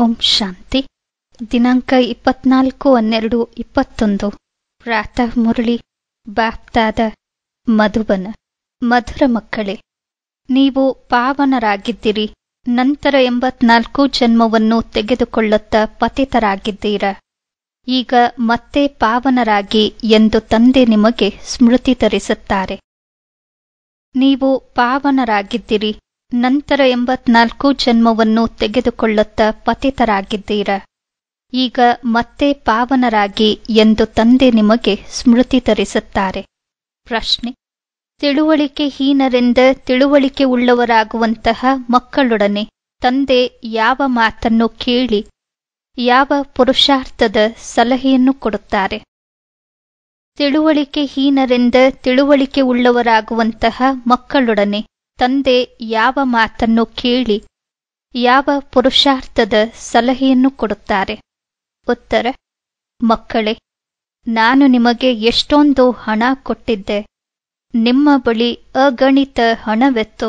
ಓಂ ಶಾಂತಿ ದಿನಾಂಕ ಇಪ್ಪತ್ನಾಲ್ಕು ಹನ್ನೆರಡು ಇಪ್ಪತ್ತೊಂದು ಪ್ರಾತಃ ಮುರಳಿ ಬಾಪ್ತಾದ ಮಧುಬನ ಮಧುರ ಮಕ್ಕಳೇ ನೀವು ಪಾವನರಾಗಿದ್ದೀರಿ ನಂತರ ಎಂಬತ್ನಾಲ್ಕು ಜನ್ಮವನ್ನು ತೆಗೆದುಕೊಳ್ಳುತ್ತ ಪತಿತರಾಗಿದ್ದೀರ ಈಗ ಮತ್ತೆ ಪಾವನರಾಗಿ ಎಂದು ತಂದೆ ನಿಮಗೆ ಸ್ಮೃತಿ ತರಿಸುತ್ತಾರೆ ನೀವು ಪಾವನರಾಗಿದ್ದೀರಿ ನಂತರ ಎಂಬತ್ನಾಲ್ಕು ಜನ್ಮವನ್ನು ತೆಗೆದುಕೊಳ್ಳುತ್ತ ಪತಿತರಾಗಿದ್ದೀರ ಈಗ ಮತ್ತೆ ಪಾವನರಾಗಿ ಎಂದು ತಂದೆ ನಿಮಗೆ ಸ್ಮೃತಿ ತರಿಸುತ್ತಾರೆ ಪ್ರಶ್ನೆ ತಿಳುವಳಿಕೆ ಹೀನರಿಂದ ತಿಳುವಳಿಕೆ ಉಳ್ಳವರಾಗುವಂತಹ ಮಕ್ಕಳೊಡನೆ ತಂದೆ ಯಾವ ಮಾತನ್ನು ಕೇಳಿ ಯಾವ ಪುರುಷಾರ್ಥದ ಸಲಹೆಯನ್ನು ಕೊಡುತ್ತಾರೆ ತಿಳುವಳಿಕೆ ಹೀನರಿಂದ ತಿಳುವಳಿಕೆ ಉಳ್ಳವರಾಗುವಂತಹ ಮಕ್ಕಳೊಡನೆ ತಂದೆ ಯಾವ ಮಾತನ್ನು ಕೇಳಿ ಯಾವ ಪುರುಷಾರ್ಥದ ಸಲಹೆಯನ್ನು ಕೊಡುತ್ತಾರೆ ಉತ್ತರ ಮಕ್ಕಳೇ ನಾನು ನಿಮಗೆ ಎಷ್ಟೊಂದು ಹಣ ಕೊಟ್ಟಿದ್ದೆ ನಿಮ್ಮ ಬಳಿ ಅಗಣಿತ ಹಣವೆತ್ತು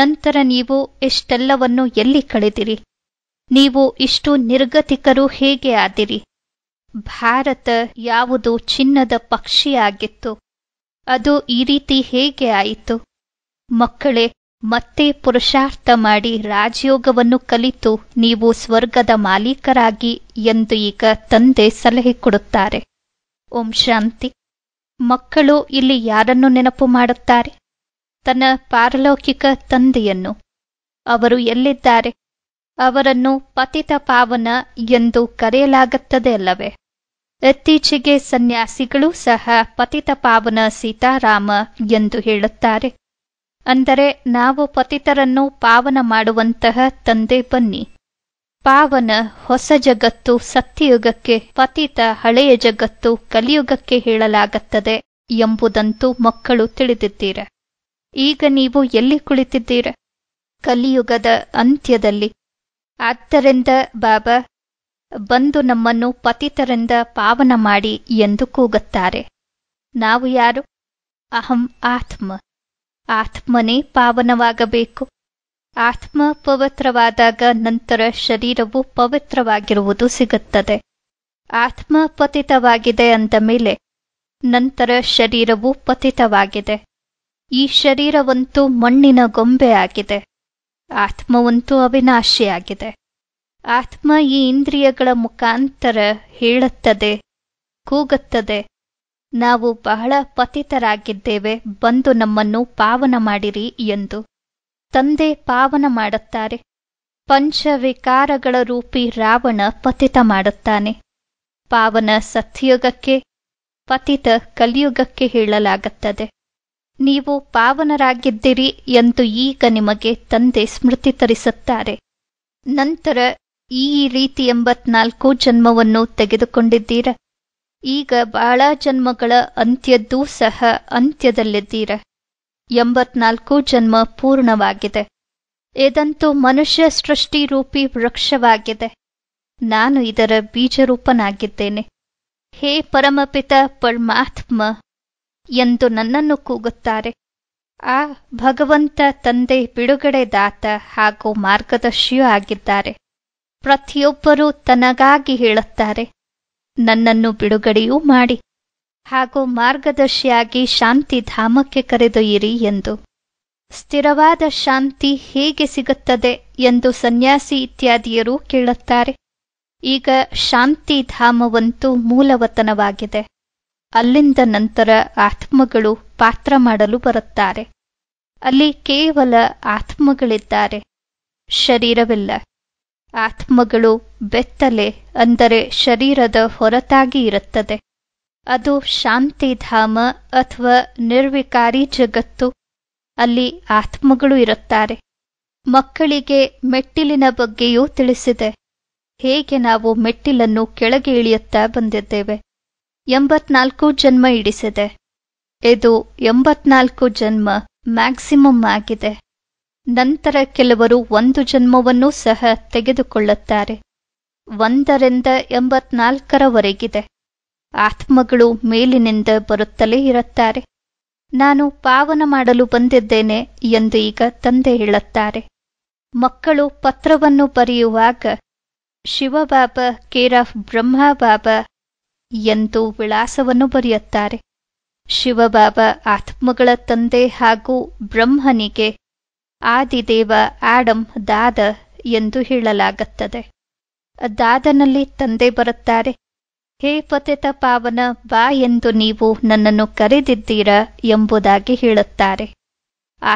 ನಂತರ ನೀವು ಇಷ್ಟೆಲ್ಲವನ್ನು ಎಲ್ಲಿ ಕಳೆದಿರಿ ನೀವು ಇಷ್ಟು ನಿರ್ಗತಿಕರು ಹೇಗೆ ಆದಿರಿ ಭಾರತ ಯಾವುದು ಚಿನ್ನದ ಪಕ್ಷಿಯಾಗಿತ್ತು ಅದು ಈ ರೀತಿ ಹೇಗೆ ಆಯಿತು ಮಕ್ಕಳೇ ಮತ್ತೆ ಪುರುಷಾರ್ಥ ಮಾಡಿ ರಾಜಯೋಗವನ್ನು ಕಲಿತು ನೀವು ಸ್ವರ್ಗದ ಮಾಲೀಕರಾಗಿ ಎಂದು ಈಗ ತಂದೆ ಸಲಹೆ ಕೊಡುತ್ತಾರೆ ಓಂ ಶಾಂತಿ ಮಕ್ಕಳು ಇಲ್ಲಿ ಯಾರನ್ನು ನೆನಪು ಮಾಡುತ್ತಾರೆ ತನ್ನ ಪಾರಲೌಕಿಕ ತಂದೆಯನ್ನು ಅವರು ಎಲ್ಲಿದ್ದಾರೆ ಅವರನ್ನು ಪತಿತ ಪಾವನ ಎಂದು ಕರೆಯಲಾಗುತ್ತದೆ ಅಲ್ಲವೇ ಇತ್ತೀಚೆಗೆ ಸನ್ಯಾಸಿಗಳು ಸಹ ಪತಿತ ಪಾವನ ಸೀತಾರಾಮ ಎಂದು ಹೇಳುತ್ತಾರೆ ಅಂದರೆ ನಾವು ಪತಿತರನ್ನು ಪಾವನ ಮಾಡುವಂತಹ ತಂದೆ ಬನ್ನಿ ಪಾವನ ಹೊಸ ಜಗತ್ತು ಸತ್ಯಯುಗಕ್ಕೆ ಪತಿತ ಹಳೆಯ ಜಗತ್ತು ಕಲಿಯುಗಕ್ಕೆ ಹೇಳಲಾಗುತ್ತದೆ ಎಂಬುದಂತೂ ಮಕ್ಕಳು ತಿಳಿದಿದ್ದೀರ ಈಗ ನೀವು ಎಲ್ಲಿ ಕುಳಿತಿದ್ದೀರ ಕಲಿಯುಗದ ಅಂತ್ಯದಲ್ಲಿ ಆದ್ದರಿಂದ ಬಾಬಾ ಬಂದು ನಮ್ಮನ್ನು ಪತಿತರಿಂದ ಪಾವನ ಮಾಡಿ ಎಂದು ಕೂಗುತ್ತಾರೆ ನಾವು ಯಾರು ಅಹಂ ಆತ್ಮ ಆತ್ಮನೇ ಪಾವನವಾಗಬೇಕು ಆತ್ಮ ಪವಿತ್ರವಾದಾಗ ನಂತರ ಶರೀರವು ಪವಿತ್ರವಾಗಿರುವುದು ಸಿಗುತ್ತದೆ ಆತ್ಮ ಪತಿತವಾಗಿದೆ ಅಂದ ಮೇಲೆ ನಂತರ ಶರೀರವು ಪತಿತವಾಗಿದೆ ಈ ಶರೀರವಂತೂ ಮಣ್ಣಿನ ಗೊಂಬೆಯಾಗಿದೆ ಆತ್ಮವಂತೂ ಅವಿನಾಶಿಯಾಗಿದೆ ಆತ್ಮ ಈ ಇಂದ್ರಿಯಗಳ ಮುಖಾಂತರ ಹೇಳುತ್ತದೆ ಕೂಗುತ್ತದೆ ನಾವು ಬಹಳ ಪತಿತರಾಗಿದ್ದೇವೆ ಬಂದು ನಮ್ಮನ್ನು ಪಾವನ ಮಾಡಿರಿ ಎಂದು ತಂದೆ ಪಾವನ ಮಾಡುತ್ತಾರೆ ಪಂಚವಿಕಾರಗಳ ರೂಪಿ ರಾವಣ ಪತಿತ ಮಾಡುತ್ತಾನೆ ಪಾವನ ಸತ್ಯಯುಗಕ್ಕೆ ಪತಿತ ಕಲಿಯುಗಕ್ಕೆ ಹೇಳಲಾಗುತ್ತದೆ ನೀವು ಪಾವನರಾಗಿದ್ದೀರಿ ಎಂದು ಈಗ ನಿಮಗೆ ತಂದೆ ಸ್ಮೃತಿ ತರಿಸುತ್ತಾರೆ ನಂತರ ಈ ರೀತಿ ಎಂಬತ್ನಾಲ್ಕು ಜನ್ಮವನ್ನು ತೆಗೆದುಕೊಂಡಿದ್ದೀರ ಈಗ ಬಾಳ ಜನ್ಮಗಳ ಅಂತ್ಯದ್ದೂ ಸಹ ಅಂತ್ಯದಲ್ಲಿದ್ದೀರ ಎಂಬತ್ನಾಲ್ಕು ಜನ್ಮ ಪೂರ್ಣವಾಗಿದೆ ಇದಂತೂ ಮನುಷ್ಯ ಸೃಷ್ಟಿರೂಪಿ ವೃಕ್ಷವಾಗಿದೆ ನಾನು ಇದರ ಬೀಜರೂಪನಾಗಿದ್ದೇನೆ ಹೇ ಪರಮಪಿತ ಪರಮಾತ್ಮ ಎಂದು ನನ್ನನ್ನು ಕೂಗುತ್ತಾರೆ ಆ ಭಗವಂತ ತಂದೆ ಬಿಡುಗಡೆದಾತ ಹಾಗೂ ಮಾರ್ಗದರ್ಶಿಯೂ ಆಗಿದ್ದಾರೆ ಪ್ರತಿಯೊಬ್ಬರೂ ತನಗಾಗಿ ಹೇಳುತ್ತಾರೆ ನನ್ನನ್ನು ಬಿಡುಗಡೆಯೂ ಮಾಡಿ ಹಾಗೂ ಮಾರ್ಗದರ್ಶಿಯಾಗಿ ಶಾಂತಿ ಧಾಮಕ್ಕೆ ಕರೆದೊಯ್ಯಿರಿ ಎಂದು ಸ್ಥಿರವಾದ ಶಾಂತಿ ಹೇಗೆ ಸಿಗುತ್ತದೆ ಎಂದು ಸನ್ಯಾಸಿ ಇತ್ಯಾದಿಯರು ಕೇಳುತ್ತಾರೆ ಈಗ ಶಾಂತಿ ಧಾಮವಂತೂ ಮೂಲವತನವಾಗಿದೆ ಅಲ್ಲಿಂದ ನಂತರ ಆತ್ಮಗಳು ಪಾತ್ರ ಮಾಡಲು ಬರುತ್ತಾರೆ ಅಲ್ಲಿ ಕೇವಲ ಆತ್ಮಗಳಿದ್ದಾರೆ ಶರೀರವಿಲ್ಲ ಆತ್ಮಗಳು ಬೆತ್ತಲೆ ಅಂದರೆ ಶರೀರದ ಹೊರತಾಗಿ ಇರುತ್ತದೆ ಅದು ಶಾಂತಿಧಾಮ ಅಥವಾ ನಿರ್ವಿಕಾರಿ ಜಗತ್ತು ಅಲ್ಲಿ ಆತ್ಮಗಳು ಇರುತ್ತಾರೆ ಮಕ್ಕಳಿಗೆ ಮೆಟ್ಟಿಲಿನ ಬಗ್ಗೆಯೂ ತಿಳಿಸಿದೆ ಹೇಗೆ ನಾವು ಮೆಟ್ಟಿಲನ್ನು ಕೆಳಗೆ ಇಳಿಯುತ್ತಾ ಬಂದಿದ್ದೇವೆ ಎಂಬತ್ನಾಲ್ಕು ಜನ್ಮ ಇಡಿಸಿದೆ ಇದು ಎಂಬತ್ನಾಲ್ಕು ಜನ್ಮ ಮ್ಯಾಕ್ಸಿಮಮ್ ಆಗಿದೆ ನಂತರ ಕೆಲವರು ಒಂದು ಜನ್ಮವನ್ನು ಸಹ ತೆಗೆದುಕೊಳ್ಳುತ್ತಾರೆ ಒಂದರಿಂದ ಎಂಬತ್ನಾಲ್ಕರವರೆಗಿದೆ ಆತ್ಮಗಳು ಮೇಲಿನಿಂದ ಬರುತ್ತಲೇ ಇರುತ್ತಾರೆ ನಾನು ಪಾವನ ಮಾಡಲು ಬಂದಿದ್ದೇನೆ ಎಂದು ಈಗ ತಂದೆ ಹೇಳುತ್ತಾರೆ ಮಕ್ಕಳು ಪತ್ರವನ್ನು ಬರೆಯುವಾಗ ಶಿವಬಾಬ ಕೇರ್ ಆಫ್ ಬ್ರಹ್ಮಬಾಬ ಎಂದು ವಿಳಾಸವನ್ನು ಬರೆಯುತ್ತಾರೆ ಶಿವಬಾಬ ಆತ್ಮಗಳ ತಂದೆ ಹಾಗೂ ಬ್ರಹ್ಮನಿಗೆ ಆದಿದೇವ ಆಡಮ್ ದಾದ ಎಂದು ಹೇಳಲಾಗುತ್ತದೆ ದಾದನಲ್ಲಿ ತಂದೆ ಬರುತ್ತಾರೆ ಹೇ ಪತಿತ ಪಾವನ ಬಾ ಎಂದು ನೀವು ನನ್ನನ್ನು ಕರೆದಿದ್ದೀರ ಎಂಬುದಾಗಿ ಹೇಳುತ್ತಾರೆ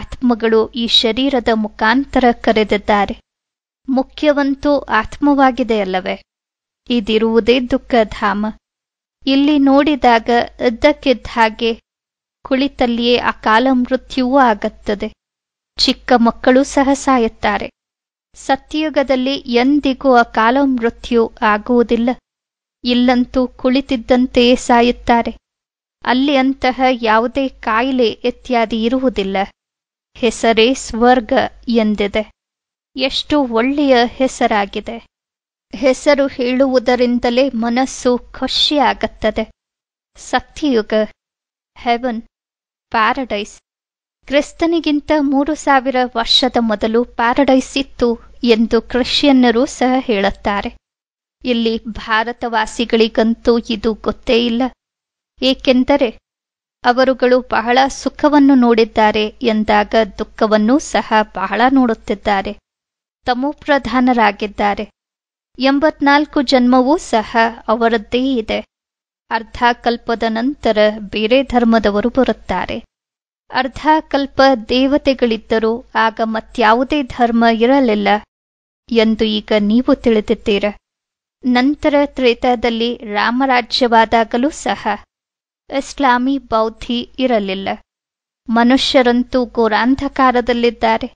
ಆತ್ಮಗಳು ಈ ಶರೀರದ ಮುಖಾಂತರ ಕರೆದಿದ್ದಾರೆ ಮುಖ್ಯವಂತೂ ಆತ್ಮವಾಗಿದೆಯಲ್ಲವೇ ಇದಿರುವುದೇ ದುಃಖ ಧಾಮ ಇಲ್ಲಿ ನೋಡಿದಾಗ ಇದ್ದಕ್ಕಿದ್ದ ಹಾಗೆ ಕುಳಿತಲ್ಲಿಯೇ ಅಕಾಲ ಮೃತ್ಯುವೂ ಆಗುತ್ತದೆ ಚಿಕ್ಕ ಮಕ್ಕಳು ಸಹ ಸಾಯುತ್ತಾರೆ ಸತ್ಯಯುಗದಲ್ಲಿ ಎಂದಿಗೂ ಅಕಾಲ ಮೃತ್ಯು ಆಗುವುದಿಲ್ಲ ಇಲ್ಲಂತೂ ಕುಳಿತಿದ್ದಂತೆಯೇ ಸಾಯುತ್ತಾರೆ ಅಲ್ಲಿ ಅಂತಹ ಯಾವುದೇ ಕಾಯಿಲೆ ಇತ್ಯಾದಿ ಇರುವುದಿಲ್ಲ ಹೆಸರೇ ಸ್ವರ್ಗ ಎಂದಿದೆ ಎಷ್ಟು ಒಳ್ಳೆಯ ಹೆಸರಾಗಿದೆ ಹೆಸರು ಹೇಳುವುದರಿಂದಲೇ ಮನಸ್ಸು ಖುಷಿಯಾಗುತ್ತದೆ ಸತ್ಯಯುಗ ಹೆವನ್ ಪ್ಯಾರಡೈಸ್ ಕ್ರಿಸ್ತನಿಗಿಂತ ಮೂರು ಸಾವಿರ ವರ್ಷದ ಮೊದಲು ಪ್ಯಾರಡೈಸ್ ಇತ್ತು ಎಂದು ಕ್ರಿಶ್ಚಿಯನ್ನರು ಸಹ ಹೇಳುತ್ತಾರೆ ಇಲ್ಲಿ ಭಾರತವಾಸಿಗಳಿಗಂತೂ ಇದು ಗೊತ್ತೇ ಇಲ್ಲ ಏಕೆಂದರೆ ಅವರುಗಳು ಬಹಳ ಸುಖವನ್ನು ನೋಡಿದ್ದಾರೆ ಎಂದಾಗ ದುಃಖವನ್ನೂ ಸಹ ಬಹಳ ನೋಡುತ್ತಿದ್ದಾರೆ ತಮೋಪ್ರಧಾನರಾಗಿದ್ದಾರೆ ಎಂಬತ್ನಾಲ್ಕು ಜನ್ಮವೂ ಸಹ ಅವರದ್ದೇ ಇದೆ ಅರ್ಧಕಲ್ಪದ ನಂತರ ಬೇರೆ ಧರ್ಮದವರು ಬರುತ್ತಾರೆ ಅರ್ಧಕಲ್ಪ ದೇವತೆಗಳಿದ್ದರೂ ಆಗ ಮತ್ಯಾವುದೇ ಧರ್ಮ ಇರಲಿಲ್ಲ ಎಂದು ಈಗ ನೀವು ತಿಳಿದಿದ್ದೀರ ನಂತರ ತ್ರೇತಾದಲ್ಲಿ ರಾಮರಾಜ್ಯವಾದಾಗಲೂ ಸಹ ಇಸ್ಲಾಮಿ ಬೌದ್ಧಿ ಇರಲಿಲ್ಲ ಮನುಷ್ಯರಂತೂ ಘೋರಾಂಧಕಾರದಲ್ಲಿದ್ದಾರೆ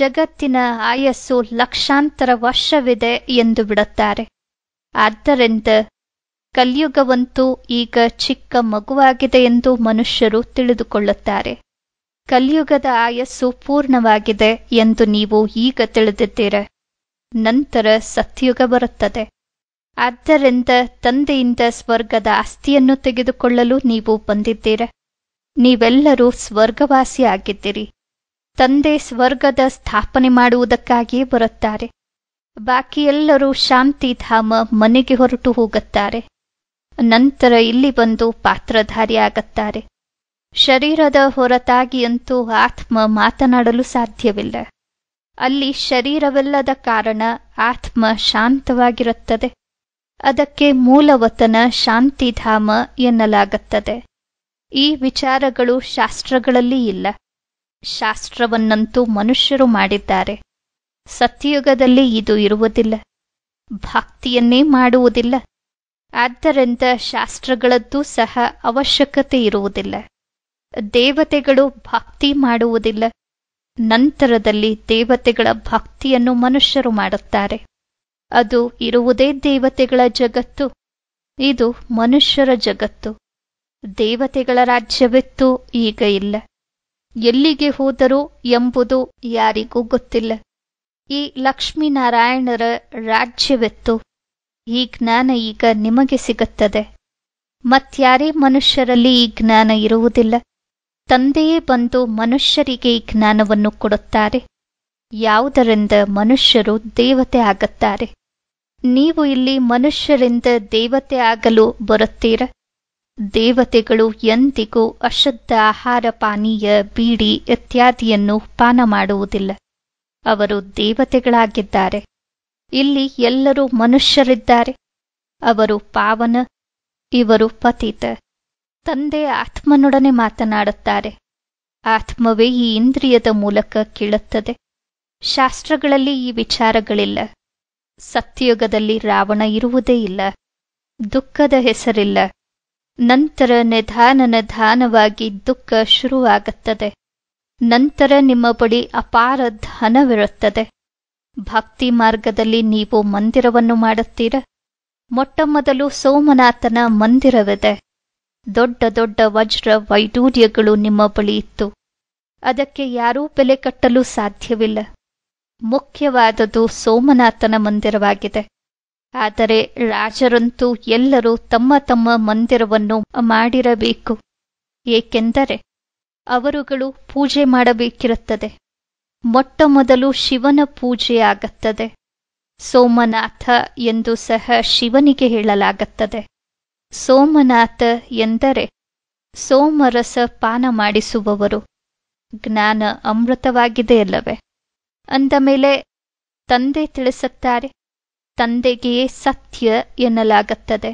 ಜಗತ್ತಿನ ಆಯಸ್ಸು ಲಕ್ಷಾಂತರ ವರ್ಷವಿದೆ ಎಂದು ಬಿಡುತ್ತಾರೆ ಆದ್ದರಿಂದ ಕಲಿಯುಗವಂತೂ ಈಗ ಚಿಕ್ಕ ಮಗುವಾಗಿದೆ ಎಂದು ಮನುಷ್ಯರು ತಿಳಿದುಕೊಳ್ಳುತ್ತಾರೆ ಕಲಿಯುಗದ ಆಯಸ್ಸು ಪೂರ್ಣವಾಗಿದೆ ಎಂದು ನೀವು ಈಗ ತಿಳಿದಿದ್ದೀರ ನಂತರ ಸತ್ಯುಗ ಬರುತ್ತದೆ ಆದ್ದರಿಂದ ತಂದೆಯಿಂದ ಸ್ವರ್ಗದ ಆಸ್ತಿಯನ್ನು ತೆಗೆದುಕೊಳ್ಳಲು ನೀವು ಬಂದಿದ್ದೀರ ನೀವೆಲ್ಲರೂ ಆಗಿದ್ದೀರಿ ತಂದೆ ಸ್ವರ್ಗದ ಸ್ಥಾಪನೆ ಮಾಡುವುದಕ್ಕಾಗಿಯೇ ಬರುತ್ತಾರೆ ಬಾಕಿ ಎಲ್ಲರೂ ಶಾಂತಿಧಾಮ ಮನೆಗೆ ಹೊರಟು ಹೋಗುತ್ತಾರೆ ನಂತರ ಇಲ್ಲಿ ಬಂದು ಪಾತ್ರಧಾರಿಯಾಗುತ್ತಾರೆ ಶರೀರದ ಹೊರತಾಗಿಯಂತೂ ಆತ್ಮ ಮಾತನಾಡಲು ಸಾಧ್ಯವಿಲ್ಲ ಅಲ್ಲಿ ಶರೀರವಿಲ್ಲದ ಕಾರಣ ಆತ್ಮ ಶಾಂತವಾಗಿರುತ್ತದೆ ಅದಕ್ಕೆ ಮೂಲವತನ ಶಾಂತಿಧಾಮ ಎನ್ನಲಾಗುತ್ತದೆ ಈ ವಿಚಾರಗಳು ಶಾಸ್ತ್ರಗಳಲ್ಲಿ ಇಲ್ಲ ಶಾಸ್ತ್ರವನ್ನಂತೂ ಮನುಷ್ಯರು ಮಾಡಿದ್ದಾರೆ ಸತ್ಯಯುಗದಲ್ಲಿ ಇದು ಇರುವುದಿಲ್ಲ ಭಕ್ತಿಯನ್ನೇ ಮಾಡುವುದಿಲ್ಲ ಆದ್ದರಿಂದ ಶಾಸ್ತ್ರಗಳದ್ದು ಸಹ ಅವಶ್ಯಕತೆ ಇರುವುದಿಲ್ಲ ದೇವತೆಗಳು ಭಕ್ತಿ ಮಾಡುವುದಿಲ್ಲ ನಂತರದಲ್ಲಿ ದೇವತೆಗಳ ಭಕ್ತಿಯನ್ನು ಮನುಷ್ಯರು ಮಾಡುತ್ತಾರೆ ಅದು ಇರುವುದೇ ದೇವತೆಗಳ ಜಗತ್ತು ಇದು ಮನುಷ್ಯರ ಜಗತ್ತು ದೇವತೆಗಳ ರಾಜ್ಯವಿತ್ತು ಈಗ ಇಲ್ಲ ಎಲ್ಲಿಗೆ ಹೋದರು ಎಂಬುದು ಯಾರಿಗೂ ಗೊತ್ತಿಲ್ಲ ಈ ಲಕ್ಷ್ಮೀನಾರಾಯಣರ ರಾಜ್ಯವಿತ್ತು ಈ ಜ್ಞಾನ ಈಗ ನಿಮಗೆ ಸಿಗುತ್ತದೆ ಮತ್ಯಾರೇ ಮನುಷ್ಯರಲ್ಲಿ ಈ ಜ್ಞಾನ ಇರುವುದಿಲ್ಲ ತಂದೆಯೇ ಬಂದು ಮನುಷ್ಯರಿಗೆ ಈ ಜ್ಞಾನವನ್ನು ಕೊಡುತ್ತಾರೆ ಯಾವುದರಿಂದ ಮನುಷ್ಯರು ದೇವತೆ ಆಗುತ್ತಾರೆ ನೀವು ಇಲ್ಲಿ ಮನುಷ್ಯರಿಂದ ದೇವತೆ ಆಗಲು ಬರುತ್ತೀರ ದೇವತೆಗಳು ಎಂದಿಗೂ ಅಶುದ್ಧ ಆಹಾರ ಪಾನೀಯ ಬೀಡಿ ಇತ್ಯಾದಿಯನ್ನು ಪಾನ ಮಾಡುವುದಿಲ್ಲ ಅವರು ದೇವತೆಗಳಾಗಿದ್ದಾರೆ ಇಲ್ಲಿ ಎಲ್ಲರೂ ಮನುಷ್ಯರಿದ್ದಾರೆ ಅವರು ಪಾವನ ಇವರು ಪತಿತ ತಂದೆ ಆತ್ಮನೊಡನೆ ಮಾತನಾಡುತ್ತಾರೆ ಆತ್ಮವೇ ಈ ಇಂದ್ರಿಯದ ಮೂಲಕ ಕೇಳುತ್ತದೆ ಶಾಸ್ತ್ರಗಳಲ್ಲಿ ಈ ವಿಚಾರಗಳಿಲ್ಲ ಸತ್ಯಯುಗದಲ್ಲಿ ರಾವಣ ಇರುವುದೇ ಇಲ್ಲ ದುಃಖದ ಹೆಸರಿಲ್ಲ ನಂತರ ನಿಧಾನ ನಿಧಾನವಾಗಿ ದುಃಖ ಶುರುವಾಗುತ್ತದೆ ನಂತರ ನಿಮ್ಮ ಬಳಿ ಅಪಾರ ಧನವಿರುತ್ತದೆ ಭಕ್ತಿ ಮಾರ್ಗದಲ್ಲಿ ನೀವು ಮಂದಿರವನ್ನು ಮಾಡುತ್ತೀರ ಮೊಟ್ಟಮೊದಲು ಸೋಮನಾಥನ ಮಂದಿರವಿದೆ ದೊಡ್ಡ ದೊಡ್ಡ ವಜ್ರ ವೈಡೂರ್ಯಗಳು ನಿಮ್ಮ ಬಳಿ ಇತ್ತು ಅದಕ್ಕೆ ಯಾರೂ ಬೆಲೆ ಕಟ್ಟಲು ಸಾಧ್ಯವಿಲ್ಲ ಮುಖ್ಯವಾದದು ಸೋಮನಾಥನ ಮಂದಿರವಾಗಿದೆ ಆದರೆ ರಾಜರಂತೂ ಎಲ್ಲರೂ ತಮ್ಮ ತಮ್ಮ ಮಂದಿರವನ್ನು ಮಾಡಿರಬೇಕು ಏಕೆಂದರೆ ಅವರುಗಳು ಪೂಜೆ ಮಾಡಬೇಕಿರುತ್ತದೆ ಮೊಟ್ಟ ಮೊದಲು ಶಿವನ ಪೂಜೆ ಆಗುತ್ತದೆ ಸೋಮನಾಥ ಎಂದು ಸಹ ಶಿವನಿಗೆ ಹೇಳಲಾಗುತ್ತದೆ ಸೋಮನಾಥ ಎಂದರೆ ಸೋಮರಸ ಪಾನ ಮಾಡಿಸುವವರು ಜ್ಞಾನ ಅಮೃತವಾಗಿದೆಯಲ್ಲವೇ ಅಂದ ಮೇಲೆ ತಂದೆ ತಿಳಿಸುತ್ತಾರೆ ತಂದೆಗೆಯೇ ಸತ್ಯ ಎನ್ನಲಾಗುತ್ತದೆ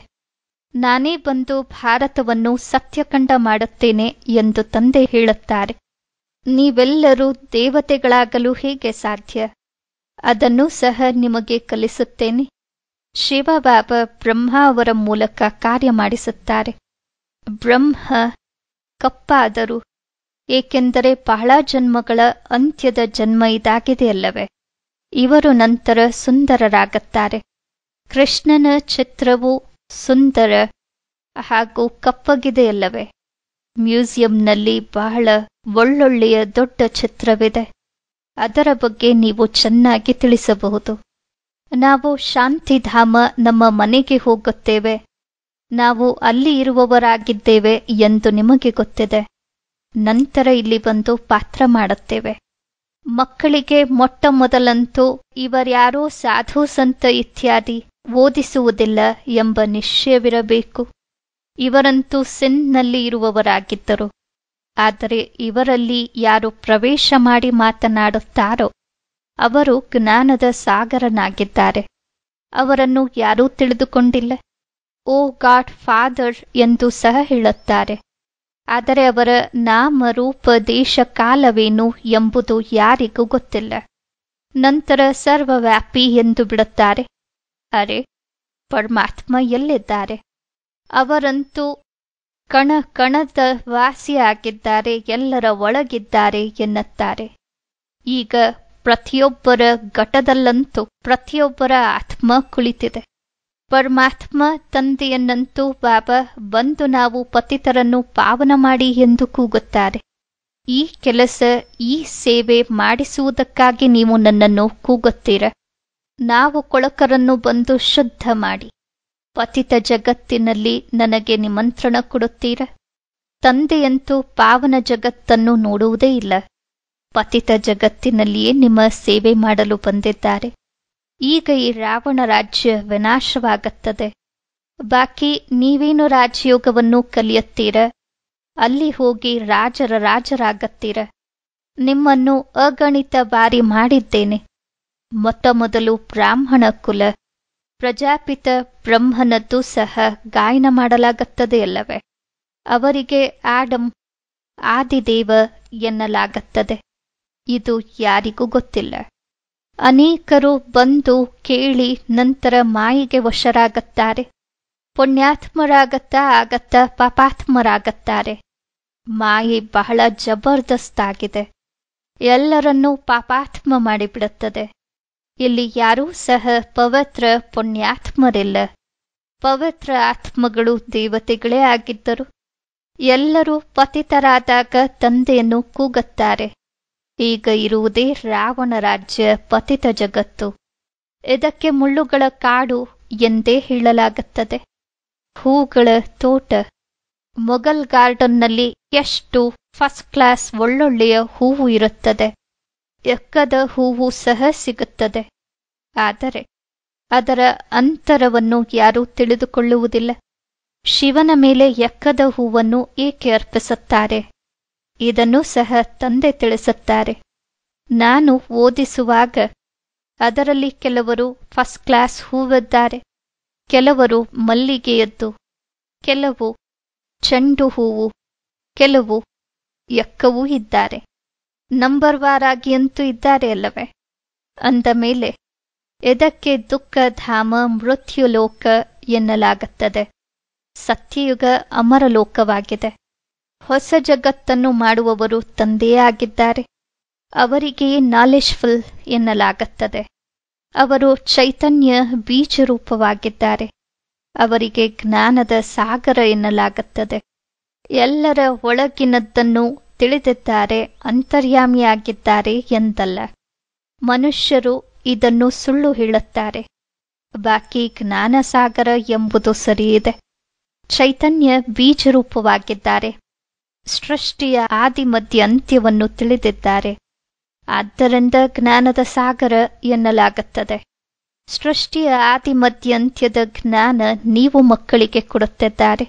ನಾನೇ ಬಂದು ಭಾರತವನ್ನು ಸತ್ಯಕಂಡ ಮಾಡುತ್ತೇನೆ ಎಂದು ತಂದೆ ಹೇಳುತ್ತಾರೆ ನೀವೆಲ್ಲರೂ ದೇವತೆಗಳಾಗಲು ಹೇಗೆ ಸಾಧ್ಯ ಅದನ್ನು ಸಹ ನಿಮಗೆ ಕಲಿಸುತ್ತೇನೆ ಶಿವಬಾಬ ಬ್ರಹ್ಮ ಅವರ ಮೂಲಕ ಕಾರ್ಯ ಮಾಡಿಸುತ್ತಾರೆ ಬ್ರಹ್ಮ ಕಪ್ಪಾದರು ಏಕೆಂದರೆ ಬಹಳ ಜನ್ಮಗಳ ಅಂತ್ಯದ ಜನ್ಮ ಇದಾಗಿದೆಯಲ್ಲವೇ ಇವರು ನಂತರ ಸುಂದರರಾಗುತ್ತಾರೆ ಕೃಷ್ಣನ ಚಿತ್ರವು ಸುಂದರ ಹಾಗೂ ಕಪ್ಪಗಿದೆಯಲ್ಲವೇ ಮ್ಯೂಸಿಯಂನಲ್ಲಿ ಬಹಳ ಒಳ್ಳೊಳ್ಳೆಯ ದೊಡ್ಡ ಚಿತ್ರವಿದೆ ಅದರ ಬಗ್ಗೆ ನೀವು ಚೆನ್ನಾಗಿ ತಿಳಿಸಬಹುದು ನಾವು ಶಾಂತಿಧಾಮ ನಮ್ಮ ಮನೆಗೆ ಹೋಗುತ್ತೇವೆ ನಾವು ಅಲ್ಲಿ ಇರುವವರಾಗಿದ್ದೇವೆ ಎಂದು ನಿಮಗೆ ಗೊತ್ತಿದೆ ನಂತರ ಇಲ್ಲಿ ಬಂದು ಪಾತ್ರ ಮಾಡುತ್ತೇವೆ ಮಕ್ಕಳಿಗೆ ಮೊಟ್ಟ ಮೊದಲಂತೂ ಇವರ್ಯಾರೋ ಸಾಧು ಸಂತ ಇತ್ಯಾದಿ ಓದಿಸುವುದಿಲ್ಲ ಎಂಬ ನಿಶ್ಚಯವಿರಬೇಕು ಇವರಂತೂ ಸಿನ್ನಲ್ಲಿ ಇರುವವರಾಗಿದ್ದರು ಆದರೆ ಇವರಲ್ಲಿ ಯಾರು ಪ್ರವೇಶ ಮಾಡಿ ಮಾತನಾಡುತ್ತಾರೋ ಅವರು ಜ್ಞಾನದ ಸಾಗರನಾಗಿದ್ದಾರೆ ಅವರನ್ನು ಯಾರೂ ತಿಳಿದುಕೊಂಡಿಲ್ಲ ಓ ಗಾಡ್ ಫಾದರ್ ಎಂದು ಸಹ ಹೇಳುತ್ತಾರೆ ಆದರೆ ಅವರ ನಾಮ ರೂಪ ದೇಶ ಕಾಲವೇನು ಎಂಬುದು ಯಾರಿಗೂ ಗೊತ್ತಿಲ್ಲ ನಂತರ ಸರ್ವವ್ಯಾಪಿ ಎಂದು ಬಿಡುತ್ತಾರೆ ಅರೆ ಪರಮಾತ್ಮ ಎಲ್ಲಿದ್ದಾರೆ ಅವರಂತೂ ಕಣ ಕಣದ ವಾಸಿಯಾಗಿದ್ದಾರೆ ಎಲ್ಲರ ಒಳಗಿದ್ದಾರೆ ಎನ್ನುತ್ತಾರೆ ಈಗ ಪ್ರತಿಯೊಬ್ಬರ ಘಟದಲ್ಲಂತೂ ಪ್ರತಿಯೊಬ್ಬರ ಆತ್ಮ ಕುಳಿತಿದೆ ಪರಮಾತ್ಮ ತಂದೆಯನ್ನಂತೂ ಬಾಬಾ ಬಂದು ನಾವು ಪತಿತರನ್ನು ಪಾವನ ಮಾಡಿ ಎಂದು ಕೂಗುತ್ತಾರೆ ಈ ಕೆಲಸ ಈ ಸೇವೆ ಮಾಡಿಸುವುದಕ್ಕಾಗಿ ನೀವು ನನ್ನನ್ನು ಕೂಗುತ್ತೀರ ನಾವು ಕೊಳಕರನ್ನು ಬಂದು ಶುದ್ಧ ಮಾಡಿ ಪತಿತ ಜಗತ್ತಿನಲ್ಲಿ ನನಗೆ ನಿಮಂತ್ರಣ ಕೊಡುತ್ತೀರ ತಂದೆಯಂತೂ ಪಾವನ ಜಗತ್ತನ್ನು ನೋಡುವುದೇ ಇಲ್ಲ ಪತಿತ ಜಗತ್ತಿನಲ್ಲಿಯೇ ನಿಮ್ಮ ಸೇವೆ ಮಾಡಲು ಬಂದಿದ್ದಾರೆ ಈಗ ಈ ರಾವಣ ರಾಜ್ಯ ವಿನಾಶವಾಗುತ್ತದೆ ಬಾಕಿ ನೀವೇನು ರಾಜಯೋಗವನ್ನು ಕಲಿಯುತ್ತೀರ ಅಲ್ಲಿ ಹೋಗಿ ರಾಜರ ರಾಜರಾಗತ್ತೀರ ನಿಮ್ಮನ್ನು ಅಗಣಿತ ಬಾರಿ ಮಾಡಿದ್ದೇನೆ ಮೊತ್ತ ಮೊದಲು ಬ್ರಾಹ್ಮಣ ಕುಲ ಪ್ರಜಾಪಿತ ಬ್ರಹ್ಮನದ್ದು ಸಹ ಗಾಯನ ಮಾಡಲಾಗುತ್ತದೆಯಲ್ಲವೇ ಅವರಿಗೆ ಆಡಂ ಆದಿದೇವ ಎನ್ನಲಾಗುತ್ತದೆ ಇದು ಯಾರಿಗೂ ಗೊತ್ತಿಲ್ಲ ಅನೇಕರು ಬಂದು ಕೇಳಿ ನಂತರ ಮಾಯಿಗೆ ವಶರಾಗುತ್ತಾರೆ ಪುಣ್ಯಾತ್ಮರಾಗತ್ತಾ ಆಗತ್ತಾ ಪಾಪಾತ್ಮರಾಗುತ್ತಾರೆ ಮಾಯಿ ಬಹಳ ಜಬರ್ದಸ್ತಾಗಿದೆ ಎಲ್ಲರನ್ನೂ ಪಾಪಾತ್ಮ ಮಾಡಿಬಿಡುತ್ತದೆ ಇಲ್ಲಿ ಯಾರೂ ಸಹ ಪವಿತ್ರ ಪುಣ್ಯಾತ್ಮರಿಲ್ಲ ಪವಿತ್ರ ಆತ್ಮಗಳು ದೇವತೆಗಳೇ ಆಗಿದ್ದರು ಎಲ್ಲರೂ ಪತಿತರಾದಾಗ ತಂದೆಯನ್ನು ಕೂಗುತ್ತಾರೆ ಈಗ ಇರುವುದೇ ರಾವಣ ರಾಜ್ಯ ಪತಿತ ಜಗತ್ತು ಇದಕ್ಕೆ ಮುಳ್ಳುಗಳ ಕಾಡು ಎಂದೇ ಹೇಳಲಾಗುತ್ತದೆ ಹೂಗಳ ತೋಟ ಮೊಘಲ್ ಗಾರ್ಡನ್ನಲ್ಲಿ ಎಷ್ಟು ಫಸ್ಟ್ ಕ್ಲಾಸ್ ಒಳ್ಳೊಳ್ಳೆಯ ಹೂವು ಇರುತ್ತದೆ ಎಕ್ಕದ ಹೂವು ಸಹ ಸಿಗುತ್ತದೆ ಆದರೆ ಅದರ ಅಂತರವನ್ನು ಯಾರೂ ತಿಳಿದುಕೊಳ್ಳುವುದಿಲ್ಲ ಶಿವನ ಮೇಲೆ ಎಕ್ಕದ ಹೂವನ್ನು ಏಕೆ ಅರ್ಪಿಸುತ್ತಾರೆ ಇದನ್ನು ಸಹ ತಂದೆ ತಿಳಿಸುತ್ತಾರೆ ನಾನು ಓದಿಸುವಾಗ ಅದರಲ್ಲಿ ಕೆಲವರು ಫಸ್ಟ್ ಕ್ಲಾಸ್ ಹೂವಿದ್ದಾರೆ ಕೆಲವರು ಮಲ್ಲಿಗೆಯದ್ದು ಕೆಲವು ಚೆಂಡು ಹೂವು ಕೆಲವು ಎಕ್ಕವೂ ಇದ್ದಾರೆ ಆಗಿ ಅಂತೂ ಇದ್ದಾರೆ ಅಲ್ಲವೇ ಅಂದ ಮೇಲೆ ಎದಕ್ಕೆ ದುಃಖ ಧಾಮ ಮೃತ್ಯು ಲೋಕ ಎನ್ನಲಾಗುತ್ತದೆ ಸತ್ಯಯುಗ ಅಮರಲೋಕವಾಗಿದೆ ಹೊಸ ಜಗತ್ತನ್ನು ಮಾಡುವವರು ತಂದೆಯೇ ಆಗಿದ್ದಾರೆ ಅವರಿಗೆಯೇ ನಾಲೆಜ್ಫುಲ್ ಎನ್ನಲಾಗುತ್ತದೆ ಅವರು ಚೈತನ್ಯ ಬೀಜ ರೂಪವಾಗಿದ್ದಾರೆ ಅವರಿಗೆ ಜ್ಞಾನದ ಸಾಗರ ಎನ್ನಲಾಗುತ್ತದೆ ಎಲ್ಲರ ಒಳಗಿನದ್ದನ್ನು ತಿಳಿದಿದ್ದಾರೆ ಅಂತರ್ಯಾಮಿಯಾಗಿದ್ದಾರೆ ಎಂದಲ್ಲ ಮನುಷ್ಯರು ಇದನ್ನು ಸುಳ್ಳು ಹೇಳುತ್ತಾರೆ ಬಾಕಿ ಜ್ಞಾನಸಾಗರ ಎಂಬುದು ಸರಿಯಿದೆ ಚೈತನ್ಯ ಬೀಜರೂಪವಾಗಿದ್ದಾರೆ ಸೃಷ್ಟಿಯ ಆದಿ ಮಧ್ಯ ಅಂತ್ಯವನ್ನು ತಿಳಿದಿದ್ದಾರೆ ಆದ್ದರಿಂದ ಜ್ಞಾನದ ಸಾಗರ ಎನ್ನಲಾಗುತ್ತದೆ ಸೃಷ್ಟಿಯ ಆದಿ ಮಧ್ಯ ಅಂತ್ಯದ ಜ್ಞಾನ ನೀವು ಮಕ್ಕಳಿಗೆ ಕೊಡುತ್ತಿದ್ದಾರೆ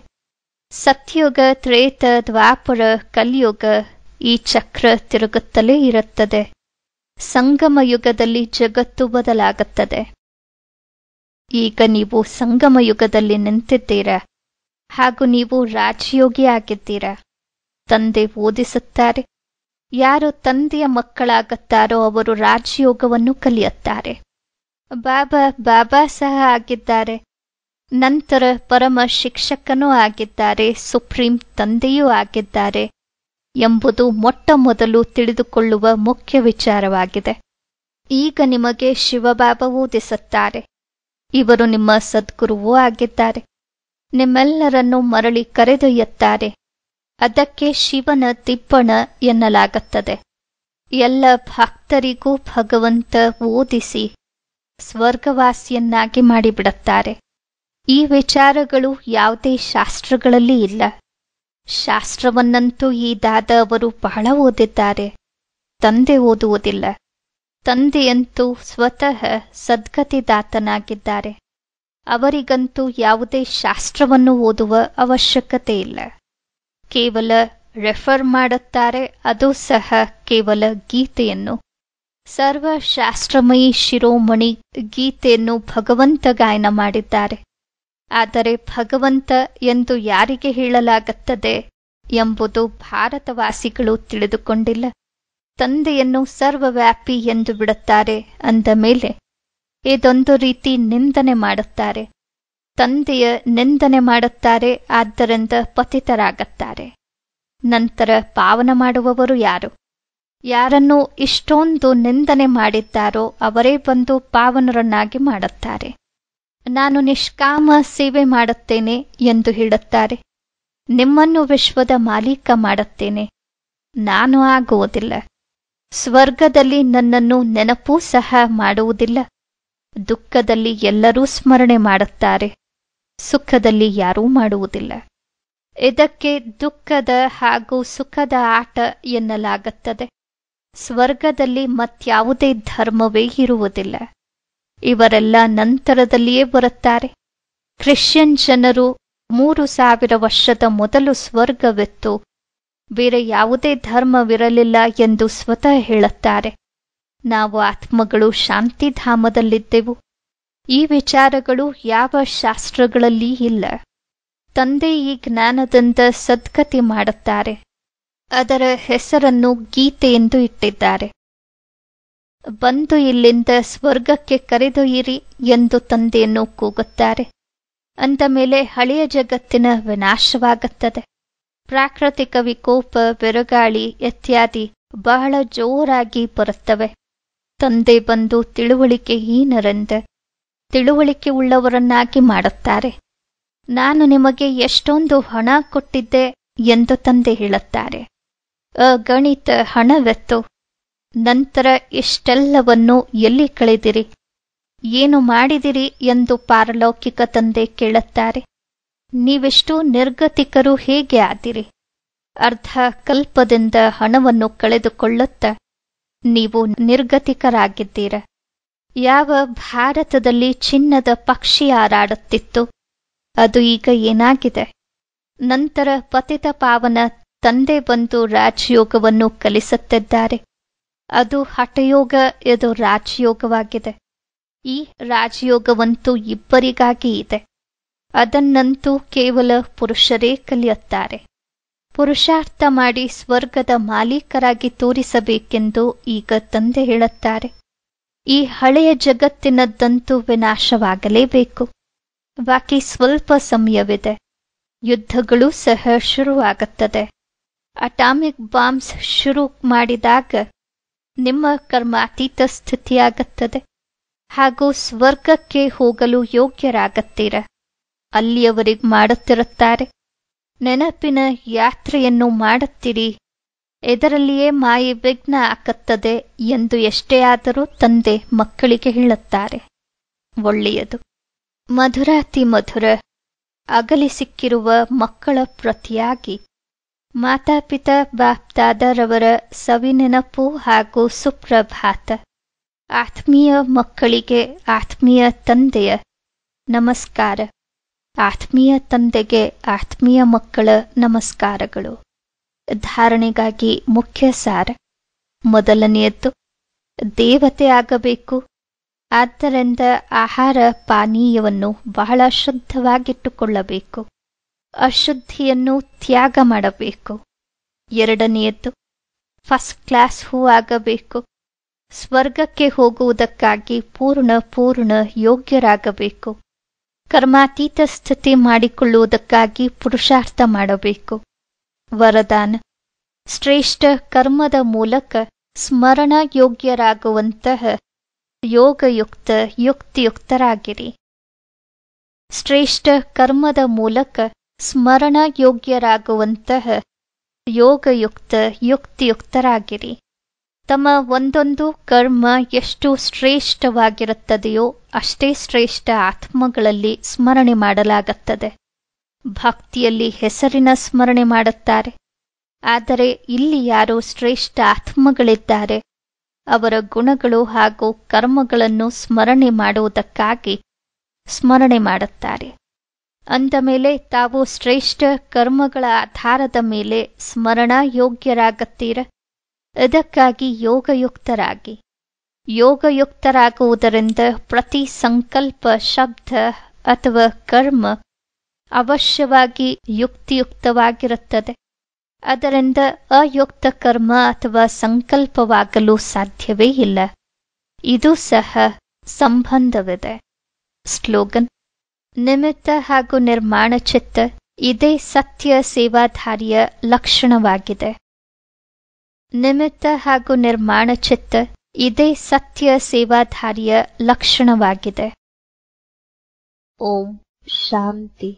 ಸತ್ಯುಗ ತ್ರೇತ ದ್ವಾಪರ ಕಲಿಯುಗ ಈ ಚಕ್ರ ತಿರುಗುತ್ತಲೇ ಇರುತ್ತದೆ ಸಂಗಮ ಯುಗದಲ್ಲಿ ಜಗತ್ತು ಬದಲಾಗುತ್ತದೆ ಈಗ ನೀವು ಸಂಗಮ ಯುಗದಲ್ಲಿ ನಿಂತಿದ್ದೀರಾ ಹಾಗೂ ನೀವು ರಾಜಯೋಗಿ ಆಗಿದ್ದೀರಾ ತಂದೆ ಓದಿಸುತ್ತಾರೆ ಯಾರು ತಂದೆಯ ಮಕ್ಕಳಾಗುತ್ತಾರೋ ಅವರು ರಾಜಯೋಗವನ್ನು ಕಲಿಯುತ್ತಾರೆ ಬಾಬಾ ಬಾಬಾ ಸಹ ಆಗಿದ್ದಾರೆ ನಂತರ ಪರಮ ಶಿಕ್ಷಕನೂ ಆಗಿದ್ದಾರೆ ಸುಪ್ರೀಂ ತಂದೆಯೂ ಆಗಿದ್ದಾರೆ ಎಂಬುದು ಮೊಟ್ಟ ಮೊದಲು ತಿಳಿದುಕೊಳ್ಳುವ ಮುಖ್ಯ ವಿಚಾರವಾಗಿದೆ ಈಗ ನಿಮಗೆ ಶಿವಬಾಬವೂ ದಿಸುತ್ತಾರೆ ಇವರು ನಿಮ್ಮ ಸದ್ಗುರುವೂ ಆಗಿದ್ದಾರೆ ನಿಮ್ಮೆಲ್ಲರನ್ನು ಮರಳಿ ಕರೆದೊಯ್ಯುತ್ತಾರೆ ಅದಕ್ಕೆ ಶಿವನ ತಿಪ್ಪಣ ಎನ್ನಲಾಗುತ್ತದೆ ಎಲ್ಲ ಭಕ್ತರಿಗೂ ಭಗವಂತ ಓದಿಸಿ ಸ್ವರ್ಗವಾಸಿಯನ್ನಾಗಿ ಮಾಡಿಬಿಡುತ್ತಾರೆ ಈ ವಿಚಾರಗಳು ಯಾವುದೇ ಶಾಸ್ತ್ರಗಳಲ್ಲಿ ಇಲ್ಲ ಶಾಸ್ತ್ರವನ್ನಂತೂ ಈ ದಾದ ಅವರು ಬಹಳ ಓದಿದ್ದಾರೆ ತಂದೆ ಓದುವುದಿಲ್ಲ ತಂದೆಯಂತೂ ಸ್ವತಃ ಸದ್ಗತಿದಾತನಾಗಿದ್ದಾರೆ ಅವರಿಗಂತೂ ಯಾವುದೇ ಶಾಸ್ತ್ರವನ್ನು ಓದುವ ಅವಶ್ಯಕತೆ ಇಲ್ಲ ಕೇವಲ ರೆಫರ್ ಮಾಡುತ್ತಾರೆ ಅದು ಸಹ ಕೇವಲ ಗೀತೆಯನ್ನು ಸರ್ವಶಾಸ್ತ್ರಮಯಿ ಶಿರೋಮಣಿ ಗೀತೆಯನ್ನು ಭಗವಂತ ಗಾಯನ ಮಾಡಿದ್ದಾರೆ ಆದರೆ ಭಗವಂತ ಎಂದು ಯಾರಿಗೆ ಹೇಳಲಾಗುತ್ತದೆ ಎಂಬುದು ಭಾರತವಾಸಿಗಳು ತಿಳಿದುಕೊಂಡಿಲ್ಲ ತಂದೆಯನ್ನು ಸರ್ವವ್ಯಾಪಿ ಎಂದು ಬಿಡುತ್ತಾರೆ ಅಂದ ಮೇಲೆ ಇದೊಂದು ರೀತಿ ನಿಂದನೆ ಮಾಡುತ್ತಾರೆ ತಂದೆಯ ನಿಂದನೆ ಮಾಡುತ್ತಾರೆ ಆದ್ದರಿಂದ ಪತಿತರಾಗುತ್ತಾರೆ ನಂತರ ಪಾವನ ಮಾಡುವವರು ಯಾರು ಯಾರನ್ನು ಇಷ್ಟೊಂದು ನಿಂದನೆ ಮಾಡಿದ್ದಾರೋ ಅವರೇ ಬಂದು ಪಾವನರನ್ನಾಗಿ ಮಾಡುತ್ತಾರೆ ನಾನು ನಿಷ್ಕಾಮ ಸೇವೆ ಮಾಡುತ್ತೇನೆ ಎಂದು ಹೇಳುತ್ತಾರೆ ನಿಮ್ಮನ್ನು ವಿಶ್ವದ ಮಾಲೀಕ ಮಾಡುತ್ತೇನೆ ನಾನು ಆಗುವುದಿಲ್ಲ ಸ್ವರ್ಗದಲ್ಲಿ ನನ್ನನ್ನು ನೆನಪೂ ಸಹ ಮಾಡುವುದಿಲ್ಲ ದುಃಖದಲ್ಲಿ ಎಲ್ಲರೂ ಸ್ಮರಣೆ ಮಾಡುತ್ತಾರೆ ಸುಖದಲ್ಲಿ ಯಾರೂ ಮಾಡುವುದಿಲ್ಲ ಇದಕ್ಕೆ ದುಃಖದ ಹಾಗೂ ಸುಖದ ಆಟ ಎನ್ನಲಾಗುತ್ತದೆ ಸ್ವರ್ಗದಲ್ಲಿ ಮತ್ಯಾವುದೇ ಧರ್ಮವೇ ಇರುವುದಿಲ್ಲ ಇವರೆಲ್ಲ ನಂತರದಲ್ಲಿಯೇ ಬರುತ್ತಾರೆ ಕ್ರಿಶ್ಚಿಯನ್ ಜನರು ಮೂರು ಸಾವಿರ ವರ್ಷದ ಮೊದಲು ಸ್ವರ್ಗವೆತ್ತು ಬೇರೆ ಯಾವುದೇ ಧರ್ಮವಿರಲಿಲ್ಲ ಎಂದು ಸ್ವತಃ ಹೇಳುತ್ತಾರೆ ನಾವು ಆತ್ಮಗಳು ಶಾಂತಿಧಾಮದಲ್ಲಿದ್ದೆವು ಈ ವಿಚಾರಗಳು ಯಾವ ಶಾಸ್ತ್ರಗಳಲ್ಲಿ ಇಲ್ಲ ತಂದೆ ಈ ಜ್ಞಾನದಿಂದ ಸದ್ಗತಿ ಮಾಡುತ್ತಾರೆ ಅದರ ಹೆಸರನ್ನು ಗೀತೆ ಎಂದು ಇಟ್ಟಿದ್ದಾರೆ ಬಂದು ಇಲ್ಲಿಂದ ಸ್ವರ್ಗಕ್ಕೆ ಕರೆದೊಯ್ಯಿರಿ ಎಂದು ತಂದೆಯನ್ನು ಕೂಗುತ್ತಾರೆ ಅಂದ ಮೇಲೆ ಹಳೆಯ ಜಗತ್ತಿನ ವಿನಾಶವಾಗುತ್ತದೆ ಪ್ರಾಕೃತಿಕ ವಿಕೋಪ ಬಿರುಗಾಳಿ ಇತ್ಯಾದಿ ಬಹಳ ಜೋರಾಗಿ ಬರುತ್ತವೆ ತಂದೆ ಬಂದು ತಿಳುವಳಿಕೆ ಹೀನರೆಂದ ತಿಳುವಳಿಕೆ ಉಳ್ಳವರನ್ನಾಗಿ ಮಾಡುತ್ತಾರೆ ನಾನು ನಿಮಗೆ ಎಷ್ಟೊಂದು ಹಣ ಕೊಟ್ಟಿದ್ದೆ ಎಂದು ತಂದೆ ಹೇಳುತ್ತಾರೆ ಅಗಣಿತ ಹಣವೆತ್ತು ನಂತರ ಇಷ್ಟೆಲ್ಲವನ್ನು ಎಲ್ಲಿ ಕಳೆದಿರಿ ಏನು ಮಾಡಿದಿರಿ ಎಂದು ಪಾರಲೌಕಿಕ ತಂದೆ ಕೇಳುತ್ತಾರೆ ನೀವೆಷ್ಟು ನಿರ್ಗತಿಕರು ಹೇಗೆ ಆದಿರಿ ಅರ್ಧ ಕಲ್ಪದಿಂದ ಹಣವನ್ನು ಕಳೆದುಕೊಳ್ಳುತ್ತ ನೀವು ನಿರ್ಗತಿಕರಾಗಿದ್ದೀರ ಯಾವ ಭಾರತದಲ್ಲಿ ಚಿನ್ನದ ಪಕ್ಷಿ ಹಾರಾಡುತ್ತಿತ್ತು ಅದು ಈಗ ಏನಾಗಿದೆ ನಂತರ ಪತಿತ ಪಾವನ ತಂದೆ ಬಂದು ರಾಜಯೋಗವನ್ನು ಕಲಿಸುತ್ತಿದ್ದಾರೆ ಅದು ಹಠಯೋಗ ಇದು ರಾಜಯೋಗವಾಗಿದೆ ಈ ರಾಜಯೋಗವಂತೂ ಇಬ್ಬರಿಗಾಗಿ ಇದೆ ಅದನ್ನಂತೂ ಕೇವಲ ಪುರುಷರೇ ಕಲಿಯುತ್ತಾರೆ ಪುರುಷಾರ್ಥ ಮಾಡಿ ಸ್ವರ್ಗದ ಮಾಲೀಕರಾಗಿ ತೋರಿಸಬೇಕೆಂದು ಈಗ ತಂದೆ ಹೇಳುತ್ತಾರೆ ಈ ಹಳೆಯ ಜಗತ್ತಿನದ್ದಂತೂ ವಿನಾಶವಾಗಲೇಬೇಕು ಬಾಕಿ ಸ್ವಲ್ಪ ಸಮಯವಿದೆ ಯುದ್ಧಗಳು ಸಹ ಶುರುವಾಗುತ್ತದೆ ಅಟಾಮಿಕ್ ಬಾಂಬ್ಸ್ ಶುರು ಮಾಡಿದಾಗ ನಿಮ್ಮ ಕರ್ಮ ಅತೀತ ಸ್ಥಿತಿಯಾಗುತ್ತದೆ ಹಾಗೂ ಸ್ವರ್ಗಕ್ಕೆ ಹೋಗಲು ಯೋಗ್ಯರಾಗತ್ತೀರ ಅಲ್ಲಿಯವರೆಗೆ ಮಾಡುತ್ತಿರುತ್ತಾರೆ ನೆನಪಿನ ಯಾತ್ರೆಯನ್ನು ಮಾಡುತ್ತೀರಿ ಇದರಲ್ಲಿಯೇ ಮಾಯಿ ವಿಘ್ನ ಆಕತ್ತದೆ ಎಂದು ಎಷ್ಟೇ ಆದರೂ ತಂದೆ ಮಕ್ಕಳಿಗೆ ಹೇಳುತ್ತಾರೆ ಒಳ್ಳೆಯದು ಮಧುರಾತಿ ಮಧುರ ಅಗಲಿ ಸಿಕ್ಕಿರುವ ಮಕ್ಕಳ ಪ್ರತಿಯಾಗಿ ಮಾತಾಪಿತ ಬಾಪ್ದಾದರವರ ಸವಿನೆನಪು ಹಾಗೂ ಸುಪ್ರಭಾತ ಆತ್ಮೀಯ ಮಕ್ಕಳಿಗೆ ಆತ್ಮೀಯ ತಂದೆಯ ನಮಸ್ಕಾರ ಆತ್ಮೀಯ ತಂದೆಗೆ ಆತ್ಮೀಯ ಮಕ್ಕಳ ನಮಸ್ಕಾರಗಳು ಧಾರಣೆಗಾಗಿ ಮುಖ್ಯ ಸಾರ ಮೊದಲನೆಯದ್ದು ದೇವತೆ ಆಗಬೇಕು ಆದ್ದರಿಂದ ಆಹಾರ ಪಾನೀಯವನ್ನು ಬಹಳ ಶುದ್ಧವಾಗಿಟ್ಟುಕೊಳ್ಳಬೇಕು ಅಶುದ್ಧಿಯನ್ನು ತ್ಯಾಗ ಮಾಡಬೇಕು ಎರಡನೆಯದ್ದು ಫಸ್ಟ್ ಕ್ಲಾಸ್ ಹೂ ಆಗಬೇಕು ಸ್ವರ್ಗಕ್ಕೆ ಹೋಗುವುದಕ್ಕಾಗಿ ಪೂರ್ಣ ಪೂರ್ಣ ಯೋಗ್ಯರಾಗಬೇಕು ಕರ್ಮಾತೀತ ಸ್ಥಿತಿ ಮಾಡಿಕೊಳ್ಳುವುದಕ್ಕಾಗಿ ಪುರುಷಾರ್ಥ ಮಾಡಬೇಕು ವರದಾನ ಶ್ರೇಷ್ಠ ಕರ್ಮದ ಮೂಲಕ ಸ್ಮರಣ ಯೋಗ್ಯರಾಗುವಂತಹ ಯೋಗಯುಕ್ತ ಯುಕ್ತಿಯುಕ್ತರಾಗಿರಿ ಶ್ರೇಷ್ಠ ಕರ್ಮದ ಮೂಲಕ ಸ್ಮರಣಯೋಗ್ಯರಾಗುವಂತಹ ಯೋಗಯುಕ್ತ ಯುಕ್ತಿಯುಕ್ತರಾಗಿರಿ ತಮ್ಮ ಒಂದೊಂದು ಕರ್ಮ ಎಷ್ಟು ಶ್ರೇಷ್ಠವಾಗಿರುತ್ತದೆಯೋ ಅಷ್ಟೇ ಶ್ರೇಷ್ಠ ಆತ್ಮಗಳಲ್ಲಿ ಸ್ಮರಣೆ ಮಾಡಲಾಗುತ್ತದೆ ಭಕ್ತಿಯಲ್ಲಿ ಹೆಸರಿನ ಸ್ಮರಣೆ ಮಾಡುತ್ತಾರೆ ಆದರೆ ಇಲ್ಲಿ ಯಾರು ಶ್ರೇಷ್ಠ ಆತ್ಮಗಳಿದ್ದಾರೆ ಅವರ ಗುಣಗಳು ಹಾಗೂ ಕರ್ಮಗಳನ್ನು ಸ್ಮರಣೆ ಮಾಡುವುದಕ್ಕಾಗಿ ಸ್ಮರಣೆ ಮಾಡುತ್ತಾರೆ ಅಂದ ಮೇಲೆ ತಾವು ಶ್ರೇಷ್ಠ ಕರ್ಮಗಳ ಆಧಾರದ ಮೇಲೆ ಸ್ಮರಣ ಯೋಗ್ಯರಾಗತ್ತೀರ ಇದಕ್ಕಾಗಿ ಯೋಗಯುಕ್ತರಾಗಿ ಯೋಗಯುಕ್ತರಾಗುವುದರಿಂದ ಪ್ರತಿ ಸಂಕಲ್ಪ ಶಬ್ದ ಅಥವಾ ಕರ್ಮ ಅವಶ್ಯವಾಗಿ ಯುಕ್ತಿಯುಕ್ತವಾಗಿರುತ್ತದೆ ಅದರಿಂದ ಅಯುಕ್ತ ಕರ್ಮ ಅಥವಾ ಸಂಕಲ್ಪವಾಗಲು ಸಾಧ್ಯವೇ ಇಲ್ಲ ಇದು ಸಹ ಸಂಬಂಧವಿದೆ ಸ್ಲೋಗನ್ ನಿಮಿತ್ತ ಹಾಗೂ ನಿರ್ಮಾಣ ಚಿತ್ತ ಇದೇ ಸತ್ಯ ಸೇವಾಧಾರಿಯ ಲಕ್ಷಣವಾಗಿದೆ ನಿಮಿತ್ತ ಹಾಗೂ ನಿರ್ಮಾಣ ಚಿತ್ತ ಇದೇ ಸತ್ಯ ಸೇವಾಧಾರಿಯ ಲಕ್ಷಣವಾಗಿದೆ ಓಂ ಶಾಂತಿ